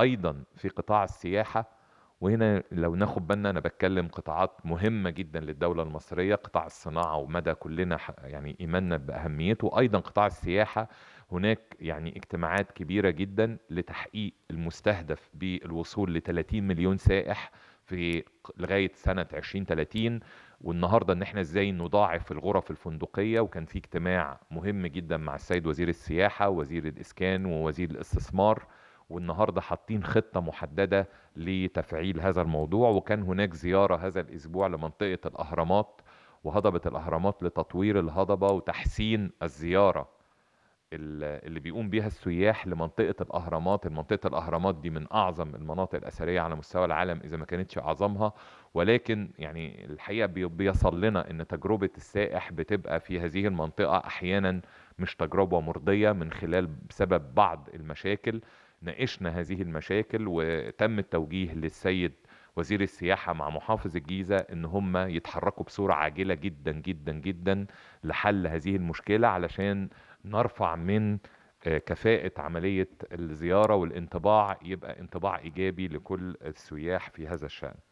ايضا في قطاع السياحه وهنا لو ناخد بالنا انا بتكلم قطاعات مهمه جدا للدوله المصريه قطاع الصناعه ومدى كلنا يعني ايماننا باهميته ايضا قطاع السياحه هناك يعني اجتماعات كبيره جدا لتحقيق المستهدف بالوصول ل 30 مليون سائح في لغايه سنه 2030 والنهارده ان احنا ازاي نضاعف الغرف الفندقيه وكان في اجتماع مهم جدا مع السيد وزير السياحه وزير الاسكان ووزير الاستثمار والنهارده حاطين خطه محدده لتفعيل هذا الموضوع وكان هناك زياره هذا الاسبوع لمنطقه الاهرامات وهضبه الاهرامات لتطوير الهضبه وتحسين الزياره اللي بيقوم بها السياح لمنطقة الأهرامات المنطقة الأهرامات دي من أعظم المناطق الأثرية على مستوى العالم إذا ما كانتش أعظمها ولكن يعني الحقيقة بيصل لنا أن تجربة السائح بتبقى في هذه المنطقة أحيانا مش تجربة مرضية من خلال بسبب بعض المشاكل ناقشنا هذه المشاكل وتم التوجيه للسيد وزير السياحة مع محافظ الجيزة إن هم يتحركوا بصورة عاجلة جدا جدا جدا لحل هذه المشكلة علشان نرفع من آه، كفاءة عملية الزيارة والانطباع يبقى انطباع إيجابي لكل السياح في هذا الشأن